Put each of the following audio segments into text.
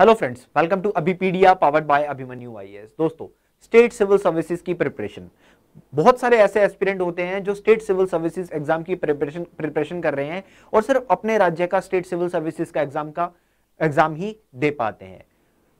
Hello friends welcome to Abhipedia powered by Abhimanyu IAS दोस्तों state civil services की preparation बहुत सारे ऐसे एस्पिरेंट होते हैं जो स्टेट सिविल सर्विसेज एग्जाम की प्रिपरेशन प्रिपरेशन कर रहे हैं और सिर्फ अपने राज्य का स्टेट सिविल सर्विसेज का एग्जाम का एग्जाम ही दे पाते हैं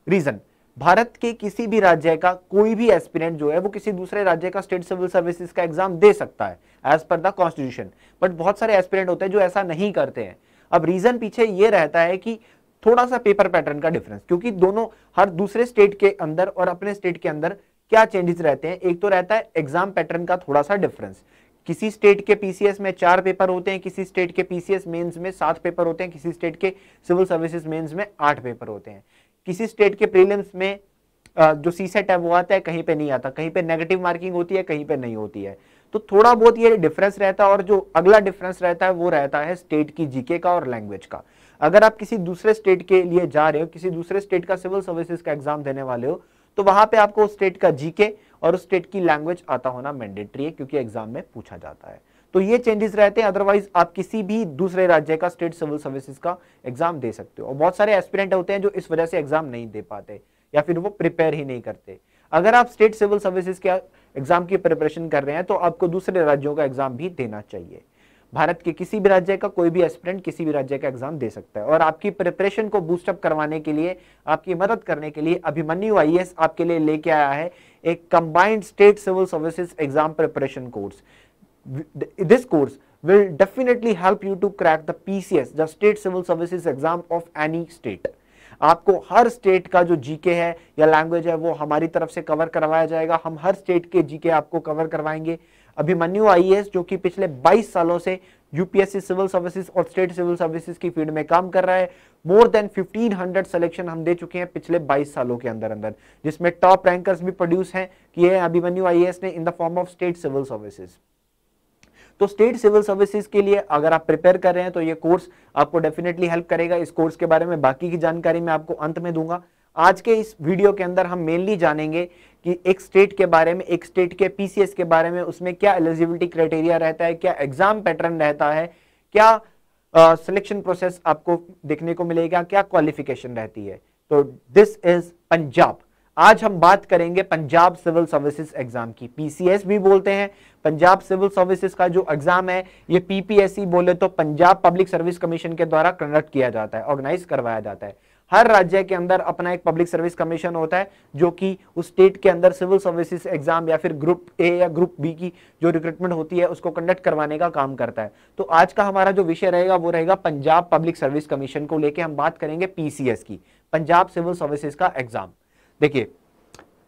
रीजन भारत के किसी भी राज्य का कोई भी एस्पिरेंट जो है वो किसी दूसरे राज्य का स्टेट सिविल सर्विसेज का एग्जाम दे सकता है as per the constitution but बहुत सारे एस्पिरेंट होते हैं जो ऐसा नहीं करते हैं अब रीजन पीछे ये रहता है कि थोड़ा सा पेपर पैटर्न का डिफरेंस क्योंकि दोनों हर दूसरे स्टेट के अंदर और अपने स्टेट के अंदर क्या चेंजेस रहते हैं एक तो रहता है एग्जाम पैटर्न का थोड़ा सा डिफरेंस किसी स्टेट के पीसीएस में चार पेपर होते हैं किसी स्टेट के पीसीएस मेंस में सात पेपर होते हैं किसी स्टेट के सिविल सर्विसेज मेंस में आठ पेपर होते हैं किसी स्टेट के प्रीलिम्स में जो सी सेट है वो आता है कहीं पे नहीं आता कहीं पे नेगेटिव मार्किंग होती है कहीं पे नहीं होती है तो थोड़ा बहुत ये डिफरेंस रहता है और जो अगला डिफरेंस रहता है वो रहता है स्टेट की जीके का और लैंग्वेज का अगर आप किसी दूसरे स्टेट के लिए जा रहे हो किसी दूसरे स्टेट का सिविल सर्विसेज का एग्जाम देने वाले हो तो वहां पे आपको उस स्टेट का जीके और उस स्टेट की लैंग्वेज आता होना मैंडेटरी है क्योंकि एग्जाम में पूछा जाता है तो ये चेंजेस रहते हैं अदरवाइज आप किसी भी दूसरे राज्य का स्टेट सिविल सर्विसेज का एग्जाम दे सकते हो और बहुत सारे एस्पिरेंट होते हैं जो इस वजह से एग्जाम नहीं दे पाते या फिर वो प्रिपेयर ही नहीं करते अगर आप स्टेट सिविल सर्विसेज के एग्जाम की प्रिपरेशन कर रहे हैं तो आपको दूसरे राज्यों का एग्जाम भी देना चाहिए भारत के किसी भी राज्य का कोई भी एस्पिरेंट किसी भी राज्य का एग्जाम दे सकता है और आपकी प्रिपरेशन को बूस्टअप करवाने के लिए आपकी मदद करने के लिए अभिमन्यु आई आपके लिए लेके आया है एक combined state civil services exam preparation course this course will definitely help you to crack the PCS the State Civil Services exam of any आपको हर स्टेट का जो जीके है या लैंग्वेज है वो हमारी तरफ से कवर करवाया जाएगा हम हर स्टेट के जीके आपको कवर करवाएंगे अभिमन्यु आई जो कि पिछले 22 सालों से यूपीएससी सिविल सर्विसेज और स्टेट सिविल सर्विसेज की फील्ड में काम कर रहा है मोर देन 1500 सिलेक्शन हम दे चुके हैं पिछले 22 सालों के अंदर अंदर जिसमें टॉप रैंकर्स भी प्रोड्यूस हैं कि है अभिमन्यु आई ने in the form of state civil services तो स्टेट सिविल सर्विसेज के लिए अगर आप प्रिपेयर कर रहे हैं तो ये कोर्स आपको डेफिनेटली हेल्प करेगा इस कोर्स के बारे में बाकी की जानकारी मैं आपको अंत में दूंगा आज के इस वीडियो के अंदर हम मेनली जानेंगे कि एक स्टेट के बारे में एक स्टेट के पीसीएस के बारे में उसमें क्या एलिजिबिलिटी क्राइटेरिया रहता है क्या एग्जाम पैटर्न रहता है क्या सिलेक्शन uh, प्रोसेस आपको देखने को मिलेगा क्या क्वालिफिकेशन रहती है तो दिस इज पंजाब आज हम बात करेंगे पंजाब सिविल सर्विसेज एग्जाम की पीसीएस भी बोलते हैं पंजाब सिविल सर्विसेज का जो एग्जाम है ये पीपीएससी बोले तो पंजाब पब्लिक सर्विस कमीशन के द्वारा कंडक्ट किया जाता है ऑर्गेनाइज करवाया जाता है हर राज्य के अंदर अपना एक पब्लिक सर्विस कमीशन होता है जो कि उस स्टेट के अंदर सिविल सर्विसेज एग्जाम या फिर ग्रुप ए या ग्रुप बी की जो रिक्रूटमेंट होती है उसको कंडक्ट करवाने का काम करता है तो आज का हमारा जो विषय रहेगा वो रहेगा पंजाब पब्लिक सर्विस कमीशन को लेकर हम बात करेंगे पीसीएस की पंजाब सिविल सर्विसेज का एग्जाम देखिए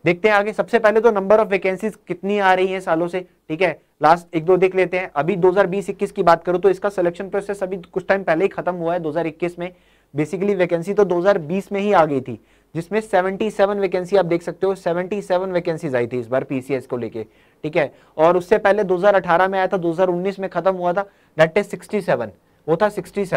देखते हैं आगे सबसे पहले तो नंबर ऑफ वैकेंसीज कितनी आ रही हैं सालों से ठीक है लास्ट एक दो देख लेते हैं अभी 2020-21 की बात करूं तो इसका सिलेक्शन प्रोसेस अभी कुछ टाइम पहले ही खत्म हुआ है 2021 में बेसिकली वैकेंसी तो 2020 में ही आ गई थी जिसमें 77 वैकेंसी आप देख सकते हो 77 वैकेंसीज आई थी इस बार पीसीएस को लेके ठीक है और उससे पहले 2018 में आया था 2019 में खत्म हुआ था दैट इज 67 वो था 67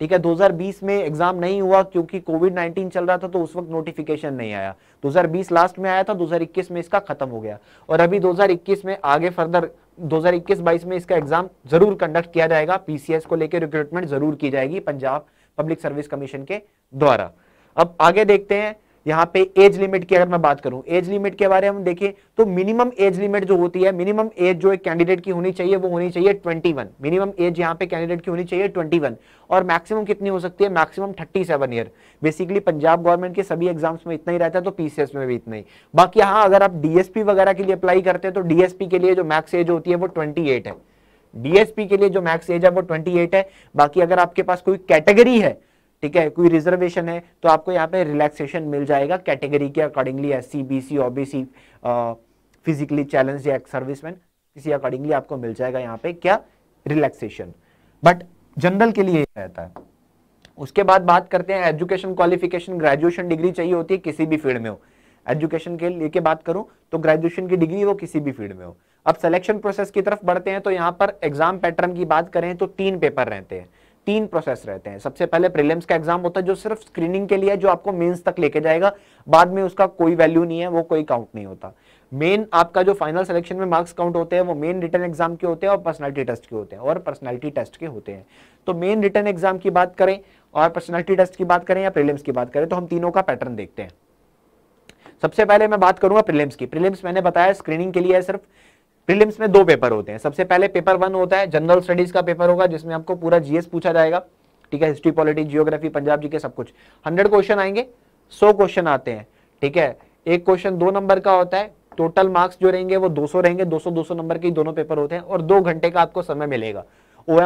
ठीक है 2020 में एग्जाम नहीं हुआ क्योंकि कोविड 19 चल रहा था तो उस वक्त नोटिफिकेशन नहीं आया 2020 लास्ट में आया था 2021 में इसका खत्म हो गया और अभी 2021 में आगे फर्दर 2021-22 में इसका एग्जाम जरूर कंडक्ट किया जाएगा पीसीएस को लेकर रिक्रूटमेंट जरूर की जाएगी पंजाब पब्लिक सर्विस कमीशन के द्वारा अब आगे देखते हैं यहाँ पे एज लिमिट की अगर मैं बात करूं एज लिमिट के बारे में देखें तो मिनिमम एज लिमिट जो होती है मिनिमम एज जो एक कैंडिडेट की होनी चाहिए वो होनी चाहिए 21 मिनिमम एज यहाँ पे कैंडिडेट की होनी चाहिए 21 और मैक्सिमम कितनी हो सकती है maximum 37 year basically Punjab government के सभी एग्जाम्स में इतना ही रहता है तो पीसीएस में भी इतना ही बाकी हाँ अगर आप डीएसपी वगैरह के लिए अप्लाई करते हैं तो डीएसपी के लिए जो मैक्स एज होती है वो ट्वेंटी है डीएसपी के लिए जो मैक्स एज है वो 28 है बाकी अगर आपके पास कोई कैटेगरी है ठीक है कोई रिजर्वेशन है तो आपको यहाँ पे रिलैक्सेशन मिल जाएगा कैटेगरी के accordingly S C B C OBC physically challenge या एक्स सर्विसमैन किसी अकॉर्डिंगली आपको मिल जाएगा यहाँ पे क्या रिलैक्सेशन बट जनरल के लिए रहता है उसके बाद बात करते हैं एजुकेशन क्वालिफिकेशन ग्रेजुएशन डिग्री चाहिए होती है किसी भी फील्ड में हो एजुकेशन के लेके बात करूं तो ग्रेजुएशन की डिग्री वो किसी भी फील्ड में हो अब सिलेक्शन प्रोसेस की तरफ बढ़ते हैं तो यहाँ पर एग्जाम पैटर्न की बात करें तो तीन पेपर रहते हैं तीन प्रोसेस रहते हैं सबसे पहले प्रीलिम्स का एग्जाम होता है जो सिर्फ स्क्रीनिंग के लिए जो आपको मेंस तक लेके जाएगा बाद में उसका कोई वैल्यू नहीं है वो कोई काउंट नहीं होता मेन आपका जो फाइनल सिलेक्शन में मार्क्स काउंट होते हैं वो मेन रिटर्न एग्जाम के होते हैं और पर्सनैलिटी टेस्ट के होते हैं और पर्सनैलिटी टेस्ट के होते हैं तो मेन रिटर्न एग्जाम की बात करें और पर्सनैलिटी टेस्ट की बात करें या प्रिलियम्स की बात करें तो हम तीनों का पैटर्न देखते हैं सबसे पहले मैं बात करूंगा प्रीलिम्स की प्रीलिम्स मैंने बताया स्क्रीनिंग के लिए है सिर्फ प्रीलिम्स में दो पेपर होते हैं सबसे पहले पेपर वन होता है जनरल स्टडीज का पेपर होगा जिसमें आपको पूरा जीएस पूछा जाएगा ठीक है history polity geography Punjab G K सब कुछ हंड्रेड क्वेश्चन आएंगे सौ क्वेश्चन आते हैं ठीक है एक क्वेश्चन दो नंबर का होता है टोटल मार्क्स जो रहेंगे वो दो रहेंगे दो सौ नंबर के दोनों पेपर होते हैं और दो घंटे का आपको समय मिलेगा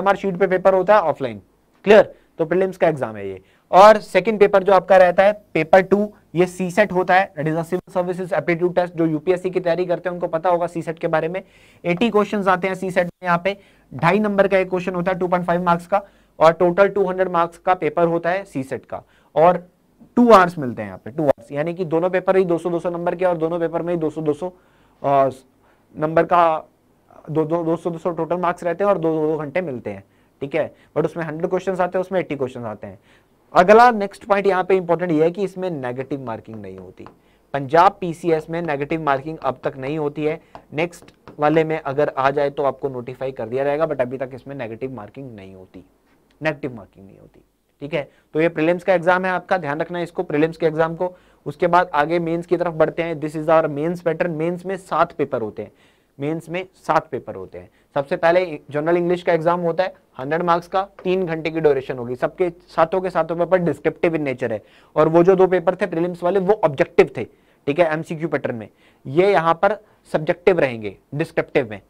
आर शीट पे पेपर होता है ऑफलाइन क्लियर तो प्रीलिम्स का एग्जाम है ये और सेकंड पेपर जो आपका रहता है पेपर टू ये सी सेट होता है that is civil services aptitude test जो यूपीएससी की तैयारी करते हैं उनको पता होगा सी सेट के बारे में 80 क्वेश्चंस आते हैं सी सेट में यहाँ पे ढाई नंबर का एक क्वेश्चन होता है 2.5 मार्क्स का और टोटल 200 मार्क्स का पेपर होता है सी सेट का और टू आवर्स मिलते हैं यहाँ पे टू आवर्स यानी कि दोनों पेपर ही 200 200 नंबर के और दोनों पेपर में ही 200 200 नंबर का दो दो दो सौ दो सौ टोटल मार्क्स रहते हैं और दो दो घंटे मिलते हैं ठीक है बट उसमें हंड्रेड क्वेश्चन आते हैं उसमें एट्टी क्वेश्चन आते हैं अगला नेक्स्ट पॉइंट यहाँ पे इंपॉर्टेंट ये है कि इसमें नेगेटिव मार्किंग नहीं होती पंजाब पीसीएस में नेगेटिव मार्किंग अब तक नहीं होती है नेक्स्ट वाले में अगर आ जाए तो आपको नोटिफाई कर दिया जाएगा बट अभी तक इसमें नेगेटिव मार्किंग नहीं होती नेगेटिव मार्किंग नहीं होती ठीक है तो ये प्रीलिम्स का एग्जाम है आपका ध्यान रखना है इसको प्रीलिम्स के एग्जाम को उसके बाद आगे मेन्स की तरफ बढ़ते हैं this is our mains pattern mains में सात पेपर होते हैं मेन्स में सात पेपर होते हैं सबसे पहले जनरल इंग्लिश का एग्जाम होता है हंड्रेड मार्क्स का तीन घंटे की ड्यूरेशन होगी सबके सातों के सातों पेपर डिस्क्रिप्टिव इन नेचर है और वो जो दो पेपर थे प्रीलिम्स वाले वो ऑब्जेक्टिव थे ठीक है एमसीक्यू पैटर्न में ये यहाँ पर सब्जेक्टिव रहेंगे डिस्क्रिप्टिव में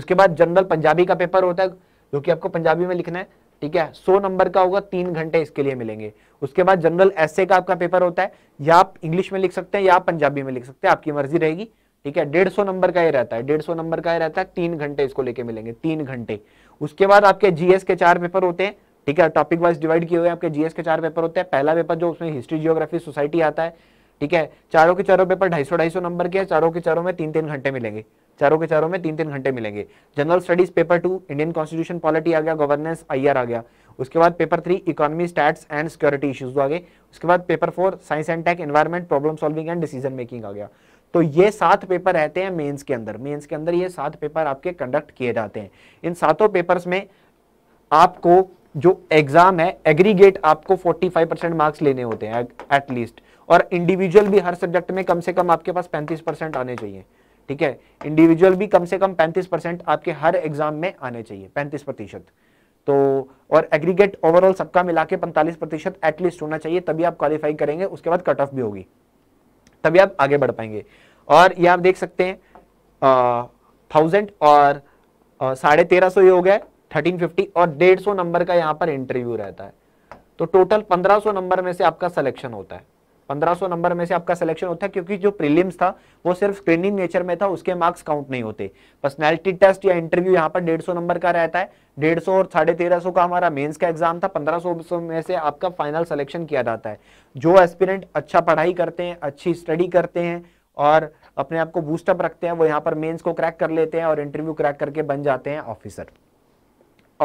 उसके बाद जनरल पंजाबी का पेपर होता है जो कि आपको पंजाबी में लिखना है ठीक है सो नंबर का होगा तीन घंटे इसके लिए मिलेंगे उसके बाद जनरल एसए का आपका पेपर होता है या आप इंग्लिश में लिख सकते हैं या आप पंजाबी में लिख सकते हैं आपकी मर्जी रहेगी ठीक है डेढ़ सौ नंबर का ही रहता है डेढ़ सौ नंबर का ही रहता है तीन घंटे इसको लेके मिलेंगे तीन घंटे उसके बाद आपके जीएस के चार पेपर होते हैं ठीक है टॉपिक वाइज डिवाइड किए हुए आपके जीएस के चार पेपर होते हैं पहला पेपर जो उसमें हिस्ट्री जियोग्राफी सोसाइटी आता है ठीक है चारों के चारों पेपर ढाई सौ ढाई सौ नंबर के चारों के चारों में तीन तीन घंटे मिलेंगे चारों के चारों में तीन तीन घंटे मिलेंगे general studies paper two Indian constitution polity आ गया गवर्नेंस आई आ गया उसके बाद paper three economy stats and security issues आ गए उसके बाद paper four science and tech environment problem solving and decision making आ गया तो ये सात पेपर रहते हैं मेंस के अंदर मेंस के अंदर ये सात पेपर आपके कंडक्ट किए जाते हैं इन सातों पेपर्स में आपको जो एग्जाम है एग्रीगेट आपको 45 परसेंट मार्क्स लेने होते हैं एटलीस्ट और इंडिविजुअल भी हर सब्जेक्ट में कम से कम आपके पास 35 परसेंट आने चाहिए ठीक है इंडिविजुअल भी कम से कम 35 परसेंट आपके हर एग्जाम में आने चाहिए 35 प्रतिशत तो और एग्रीगेट ओवरऑल सबका मिला के पैंतालीस प्रतिशत एटलीस्ट होना चाहिए तभी आप क्वालिफाई करेंगे उसके बाद कट ऑफ भी होगी तभी आप आगे बढ़ पाएंगे और ये आप देख सकते हैं थाउजेंड और साढ़े तेरह सौ ये हो गया थर्टीन फिफ्टी और डेढ़ सौ नंबर का यहाँ पर इंटरव्यू रहता है तो टोटल पंद्रह सौ नंबर में से आपका सिलेक्शन होता है 1500 नंबर में से आपका सिलेक्शन होता है क्योंकि जो प्रीलिम्स था वो सिर्फ स्क्रीनिंग नेचर में था उसके मार्क्स काउंट नहीं होते पर्सनैलिटी टेस्ट या इंटरव्यू यहाँ पर डेढ़ नंबर का रहता है डेढ़ और साढ़े तेरह का हमारा मेंस का एग्जाम था पंद्रह में से आपका फाइनल सिलेक्शन किया जाता है जो एस्पिरेंट अच्छा पढ़ाई करते हैं अच्छी स्टडी करते हैं और अपने आप को बूस्टअप रखते हैं वो यहाँ पर मेंस को क्रैक कर लेते हैं और इंटरव्यू क्रैक करके बन जाते हैं ऑफिसर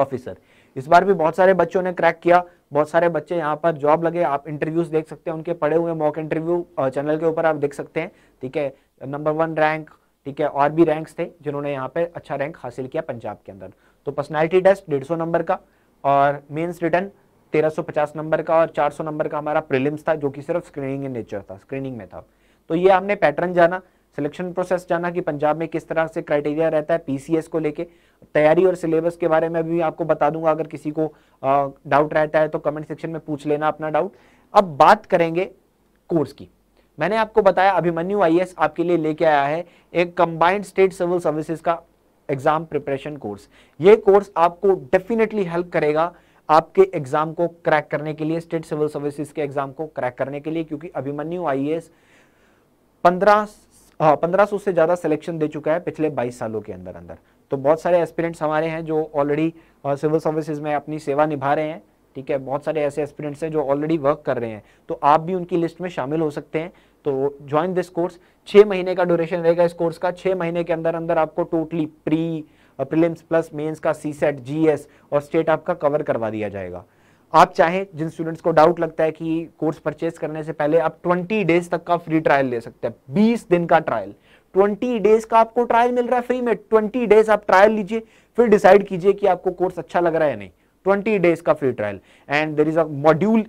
ऑफिसर इस बार भी बहुत सारे बच्चों ने क्रैक किया बहुत सारे बच्चे यहाँ पर जॉब लगे आप इंटरव्यूज देख सकते हैं उनके पड़े हुए मॉक इंटरव्यू चैनल के ऊपर आप देख सकते हैं ठीक है नंबर वन रैंक ठीक है और भी रैंक्स थे जिन्होंने यहाँ पे अच्छा रैंक हासिल किया पंजाब के अंदर तो पर्सनैलिटी टेस्ट डेढ़ नंबर का और मेन्स रिटर्न तेरह नंबर का और चार नंबर का हमारा प्रिलिम्स था जो कि सिर्फ स्क्रीनिंग इन नेचर था स्क्रीनिंग में था तो ये हमने पैटर्न जाना सिलेक्शन प्रोसेस जाना कि पंजाब में किस तरह से क्राइटेरिया रहता है पीसीएस को लेके तैयारी और सिलेबस के बारे में भी आपको बता दूंगा अगर किसी को डाउट रहता है तो कमेंट सेक्शन में पूछ लेना अपना डाउट अब बात करेंगे कोर्स की मैंने आपको बताया अभिमन्यु आई आपके लिए लेके आया है एक कंबाइंड स्टेट सिविल सर्विसेज का एग्जाम प्रिपरेशन कोर्स ये कोर्स आपको डेफिनेटली हेल्प करेगा आपके एग्जाम को क्रैक करने के लिए स्टेट सिविल सर्विसेज के एग्जाम को क्रैक करने के लिए क्योंकि अभिमन्यु आई एस हाँ, पंद्रह पंद्रह से ज़्यादा सिलेक्शन दे चुका है पिछले बाईस सालों के अंदर अंदर तो बहुत सारे एस्पिरेंट्स हमारे हैं जो ऑलरेडी सिविल सर्विसेज में अपनी सेवा निभा रहे हैं ठीक है बहुत सारे ऐसे एस्पिरेंट्स हैं जो ऑलरेडी वर्क कर रहे हैं तो आप भी उनकी लिस्ट में शामिल हो सकते हैं तो ज्वाइन दिस कोर्स छः महीने का ड्यूरेशन रहेगा इस कोर्स का छः महीने के अंदर अंदर आपको totally pre prelims plus mains का सी सेट जी और स्टेट आपका कवर करवा दिया जाएगा आप चाहें जिन स्टूडेंट्स को डाउट लगता है कि कोर्स परचेज करने से पहले आप 20 डेज तक का फ्री ट्रायल ले सकते हैं 20 दिन का ट्रायल 20 डेज का आपको ट्रायल मिल रहा है फ्री में 20 डेज आप ट्रायल लीजिए फिर डिसाइड कीजिए कि आपको कोर्स अच्छा लग रहा है या नहीं 20 डेज का free trial and there is a module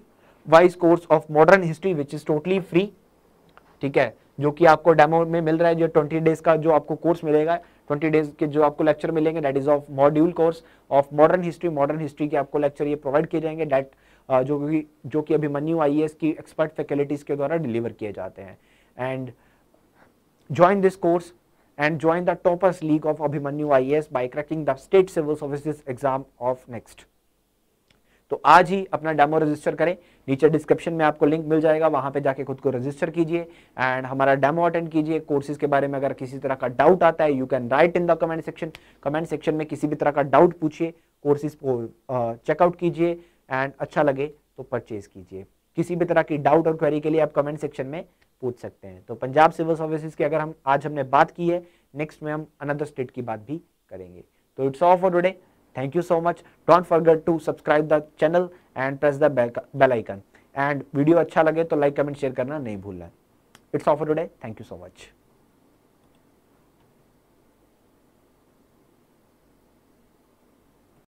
wise course of modern history which is totally free ठीक है जो कि आपको डेमो में मिल रहा है जो 20 डेज का जो आपको कोर्स मिलेगा ट्वेंटी डेज के जो आपको लेक्चर मिलेंगे that is of module course of modern history modern history के आपको लेक्चर ये प्रोवाइड किए जाएंगे डेट uh, जो कि जो कि अभिमन्यू आई की एक्सपर्ट फैकल्टीज के द्वारा डिलीवर किए जाते हैं and join this course and join the toppers league of Abhimanyu IAS by cracking the state civil services exam of next. तो आज ही अपना डेमो रजिस्टर करें नीचे डिस्क्रिप्शन में आपको लिंक मिल जाएगा वहां पे जाके खुद को रजिस्टर कीजिए एंड हमारा डेमो अटेंड कीजिए कोर्सेज के बारे में अगर किसी तरह का डाउट आता है you can write in the comment section comment section में किसी भी तरह का डाउट पूछिए कोर्सेज को चेकआउट कीजिए एंड अच्छा लगे तो परचेज कीजिए किसी भी तरह की डाउट और क्वेरी के लिए आप कमेंट सेक्शन में पूछ सकते हैं तो पंजाब सिविल सर्विसेज की अगर हम आज हमने बात की है नेक्स्ट में हम अनदर स्टेट की बात भी करेंगे तो it's off for today Thank you so much. Don't forget to subscribe the channel and press the bell, bell icon. And video अच्छा लगे तो like, comment, share करना नहीं भूलना. It's all for today. Thank you so much.